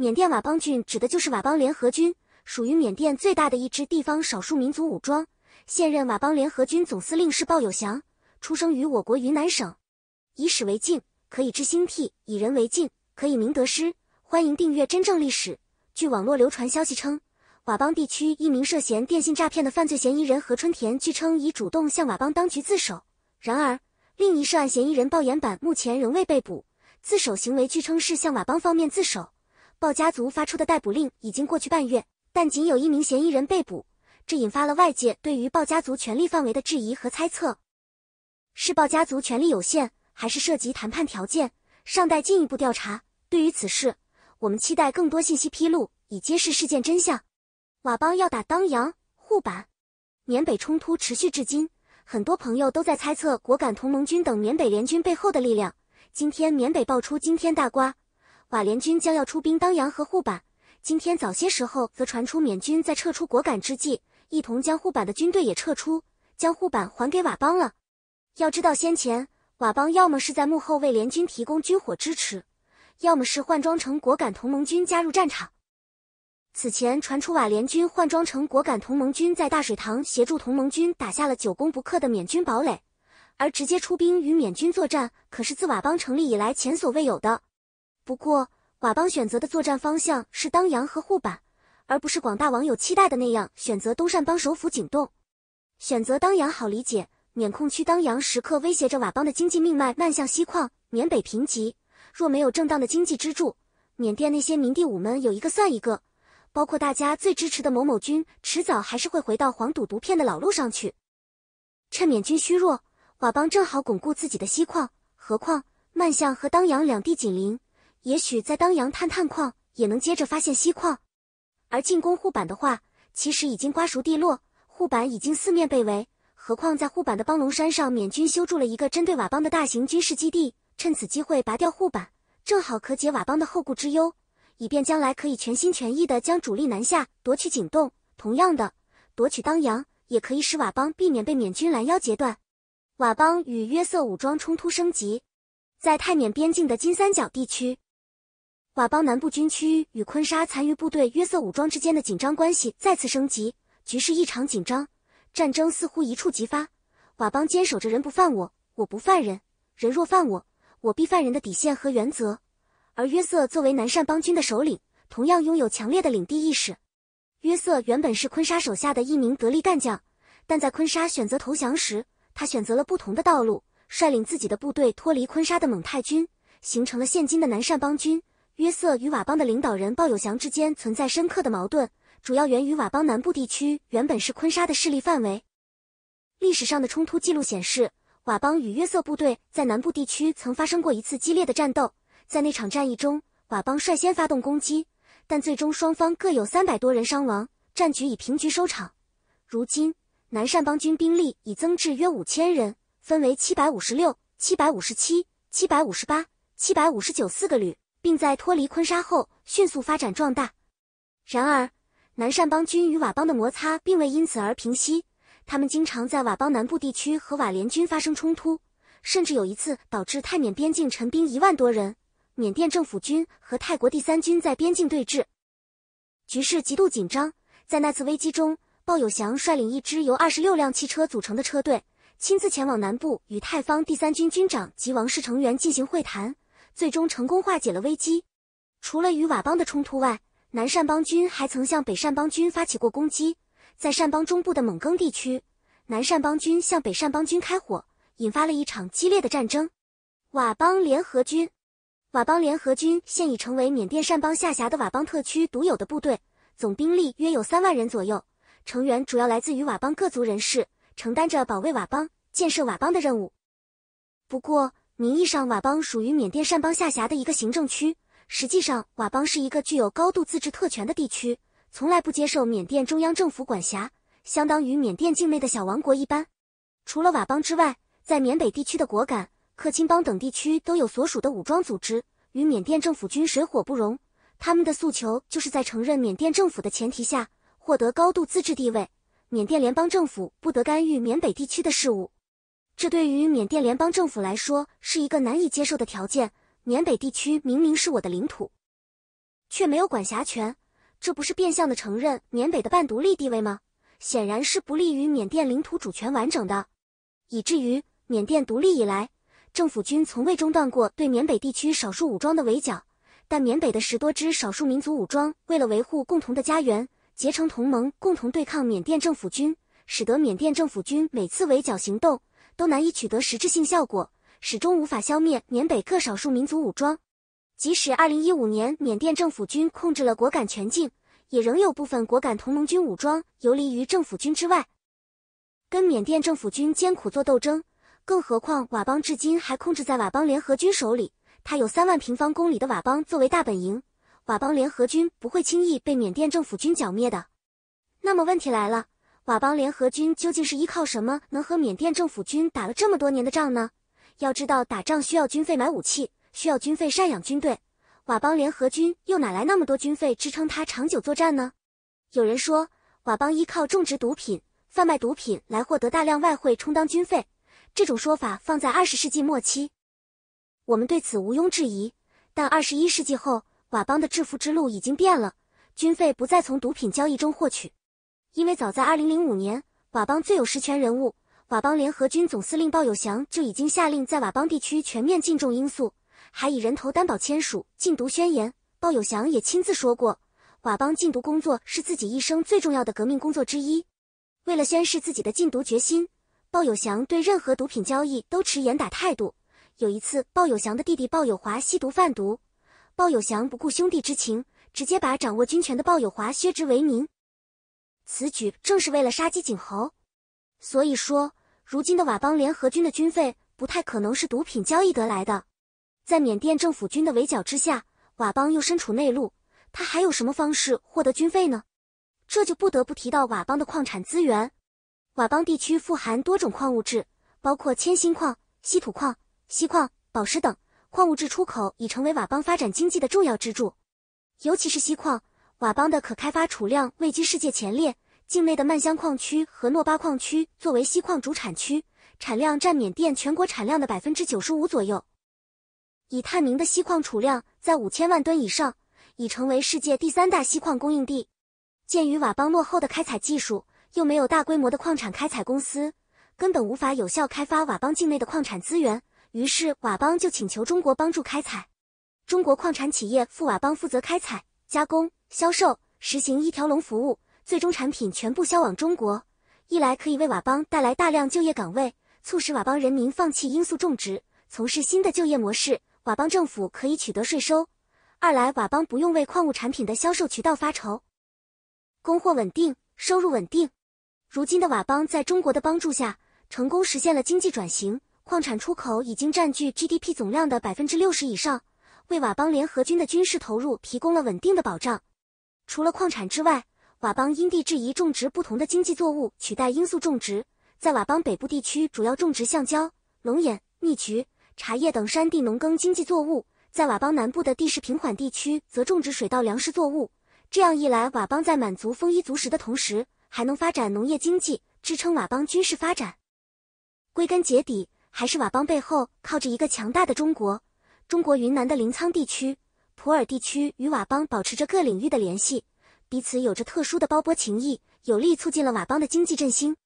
缅甸佤邦军指的就是佤邦联合军，属于缅甸最大的一支地方少数民族武装。现任佤邦联合军总司令是鲍有祥，出生于我国云南省。以史为镜，可以知兴替；以人为镜，可以明得失。欢迎订阅《真正历史》。据网络流传消息称，佤邦地区一名涉嫌电信诈骗的犯罪嫌疑人何春田，据称已主动向佤邦当局自首。然而，另一涉案嫌疑人鲍岩板目前仍未被捕，自首行为据称是向佤邦方面自首。鲍家族发出的逮捕令已经过去半月，但仅有一名嫌疑人被捕，这引发了外界对于鲍家族权力范围的质疑和猜测。是鲍家族权力有限，还是涉及谈判条件，尚待进一步调查。对于此事，我们期待更多信息披露，以揭示事件真相。佤邦要打当阳护板，缅北冲突持续至今，很多朋友都在猜测果敢同盟军等缅北联军背后的力量。今天，缅北爆出惊天大瓜。瓦联军将要出兵当阳和护板，今天早些时候则传出缅军在撤出果敢之际，一同将护板的军队也撤出，将护板还给佤邦了。要知道，先前瓦邦要么是在幕后为联军提供军火支持，要么是换装成果敢同盟军加入战场。此前传出瓦联军换装成果敢同盟军，在大水塘协助同盟军打下了久攻不克的缅军堡垒，而直接出兵与缅军作战，可是自佤邦成立以来前所未有的。不过，佤邦选择的作战方向是当阳和护板，而不是广大网友期待的那样选择东善邦首府景栋。选择当阳好理解，缅控区当阳时刻威胁着佤邦的经济命脉，曼向西矿，缅北贫瘠，若没有正当的经济支柱，缅甸那些民地武们有一个算一个，包括大家最支持的某某军，迟早还是会回到黄赌毒片的老路上去。趁缅军虚弱，佤邦正好巩固自己的西矿，何况曼象和当阳两地紧邻。也许在当阳探探矿，也能接着发现锡矿。而进攻护板的话，其实已经瓜熟蒂落，护板已经四面被围。何况在护板的帮龙山上，缅军修筑了一个针对佤邦的大型军事基地。趁此机会拔掉护板，正好可解佤邦的后顾之忧，以便将来可以全心全意的将主力南下夺取景洞。同样的，夺取当阳也可以使佤邦避免被缅军拦腰截断。佤邦与约瑟武装冲突升级，在泰缅边境的金三角地区。佤邦南部军区与坤沙残余部队约瑟武装之间的紧张关系再次升级，局势异常紧张，战争似乎一触即发。佤邦坚守着“人不犯我，我不犯人；人若犯我，我必犯人”的底线和原则，而约瑟作为南善邦军的首领，同样拥有强烈的领地意识。约瑟原本是坤沙手下的一名得力干将，但在坤沙选择投降时，他选择了不同的道路，率领自己的部队脱离坤沙的蒙太军，形成了现今的南善邦军。约瑟与佤邦的领导人鲍有祥之间存在深刻的矛盾，主要源于佤邦南部地区原本是昆沙的势力范围。历史上的冲突记录显示，佤邦与约瑟部队在南部地区曾发生过一次激烈的战斗。在那场战役中，佤邦率先发动攻击，但最终双方各有三百多人伤亡，战局以平局收场。如今，南善邦军兵力已增至约五千人，分为七百五十六、七百五十七、七百五十八、七百五十九四个旅。并在脱离坤沙后迅速发展壮大。然而，南善邦军与佤邦的摩擦并未因此而平息，他们经常在佤邦南部地区和佤联军发生冲突，甚至有一次导致泰缅边境陈兵一万多人，缅甸政府军和泰国第三军在边境对峙，局势极度紧张。在那次危机中，鲍友祥率领一支由二十六辆汽车组成的车队，亲自前往南部与泰方第三军军长及王室成员进行会谈。最终成功化解了危机。除了与佤邦的冲突外，南善邦军还曾向北善邦军发起过攻击。在善邦中部的猛耕地区，南善邦军向北善邦军开火，引发了一场激烈的战争。佤邦联合军，佤邦联合军现已成为缅甸善邦下辖的佤邦特区独有的部队，总兵力约有三万人左右，成员主要来自于佤邦各族人士，承担着保卫佤邦、建设佤邦的任务。不过。名义上，佤邦属于缅甸善邦下辖的一个行政区，实际上，佤邦是一个具有高度自治特权的地区，从来不接受缅甸中央政府管辖，相当于缅甸境内的小王国一般。除了佤邦之外，在缅北地区的果敢、克钦邦等地区都有所属的武装组织，与缅甸政府军水火不容。他们的诉求就是在承认缅甸政府的前提下，获得高度自治地位，缅甸联邦政府不得干预缅北地区的事务。这对于缅甸联邦政府来说是一个难以接受的条件。缅北地区明明是我的领土，却没有管辖权，这不是变相的承认缅北的半独立地位吗？显然是不利于缅甸领土主权完整的。以至于缅甸独立以来，政府军从未中断过对缅北地区少数武装的围剿。但缅北的十多支少数民族武装为了维护共同的家园，结成同盟，共同对抗缅甸政府军，使得缅甸政府军每次围剿行动。都难以取得实质性效果，始终无法消灭缅北各少数民族武装。即使二零一五年缅甸政府军控制了果敢全境，也仍有部分果敢同盟军武装游离于政府军之外，跟缅甸政府军艰苦做斗争。更何况佤邦至今还控制在佤邦联合军手里，他有三万平方公里的佤邦作为大本营，佤邦联合军不会轻易被缅甸政府军剿灭的。那么问题来了。佤邦联合军究竟是依靠什么能和缅甸政府军打了这么多年的仗呢？要知道，打仗需要军费买武器，需要军费赡养军队。佤邦联合军又哪来那么多军费支撑他长久作战呢？有人说，佤邦依靠种植毒品、贩卖毒品来获得大量外汇充当军费。这种说法放在二十世纪末期，我们对此毋庸置疑。但二十一世纪后，佤邦的致富之路已经变了，军费不再从毒品交易中获取。因为早在二零零五年，佤邦最有实权人物佤邦联合军总司令鲍友祥就已经下令在佤邦地区全面禁种罂粟，还以人头担保签署禁毒宣言。鲍友祥也亲自说过，佤邦禁毒工作是自己一生最重要的革命工作之一。为了宣示自己的禁毒决心，鲍友祥对任何毒品交易都持严打态度。有一次，鲍友祥的弟弟鲍友华吸毒贩毒，鲍友祥不顾兄弟之情，直接把掌握军权的鲍友华削职为民。此举正是为了杀鸡儆猴，所以说，如今的佤邦联合军的军费不太可能是毒品交易得来的。在缅甸政府军的围剿之下，佤邦又身处内陆，他还有什么方式获得军费呢？这就不得不提到佤邦的矿产资源。佤邦地区富含多种矿物质，包括铅锌矿、稀土矿、锡矿、宝石等。矿物质出口已成为佤邦发展经济的重要支柱，尤其是锡矿。佤邦的可开发储量位居世界前列，境内的曼香矿区和诺巴矿区作为锡矿主产区，产量占缅甸全国产量的百分之九十五左右。已探明的锡矿储量在五千万吨以上，已成为世界第三大锡矿供应地。鉴于佤邦落后的开采技术，又没有大规模的矿产开采公司，根本无法有效开发佤邦境内的矿产资源。于是，佤邦就请求中国帮助开采，中国矿产企业赴佤邦负责开采、加工。销售实行一条龙服务，最终产品全部销往中国。一来可以为佤邦带来大量就业岗位，促使佤邦人民放弃罂粟种植，从事新的就业模式；佤邦政府可以取得税收。二来佤邦不用为矿物产品的销售渠道发愁，供货稳定，收入稳定。如今的佤邦在中国的帮助下，成功实现了经济转型，矿产出口已经占据 GDP 总量的百分之六十以上，为佤邦联合军的军事投入提供了稳定的保障。除了矿产之外，佤邦因地制宜种植不同的经济作物，取代罂粟种植。在佤邦北部地区，主要种植橡胶、龙眼、蜜桔、茶叶等山地农耕经济作物；在佤邦南部的地势平缓地区，则种植水稻、粮食作物。这样一来，佤邦在满足丰衣足食的同时，还能发展农业经济，支撑佤邦军事发展。归根结底，还是佤邦背后靠着一个强大的中国，中国云南的临沧地区。普洱地区与佤邦保持着各领域的联系，彼此有着特殊的包波情谊，有力促进了佤邦的经济振兴。